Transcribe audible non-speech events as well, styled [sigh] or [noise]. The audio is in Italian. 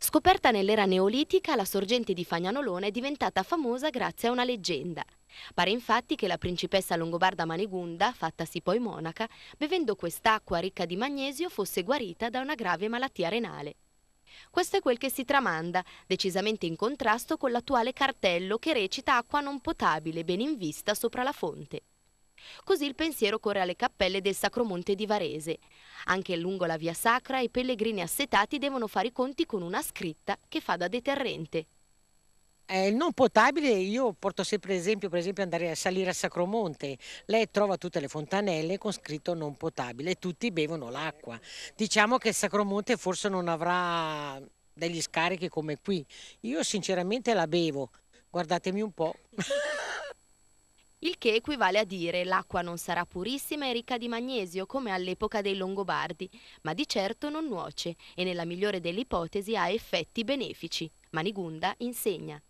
Scoperta nell'era neolitica, la sorgente di Fagnanolone è diventata famosa grazie a una leggenda. Pare infatti che la principessa longobarda Manigunda, fattasi poi monaca, bevendo quest'acqua ricca di magnesio fosse guarita da una grave malattia renale. Questo è quel che si tramanda, decisamente in contrasto con l'attuale cartello che recita acqua non potabile ben in vista sopra la fonte. Così il pensiero corre alle cappelle del Sacromonte di Varese. Anche lungo la via sacra i pellegrini assetati devono fare i conti con una scritta che fa da deterrente. il non potabile, io porto sempre l'esempio, per esempio andare a salire al Sacromonte, lei trova tutte le fontanelle con scritto non potabile, tutti bevono l'acqua. Diciamo che il Sacromonte forse non avrà degli scarichi come qui, io sinceramente la bevo, guardatemi un po'. [laughs] il che equivale a dire l'acqua non sarà purissima e ricca di magnesio come all'epoca dei Longobardi, ma di certo non nuoce e nella migliore delle ipotesi ha effetti benefici. Manigunda insegna.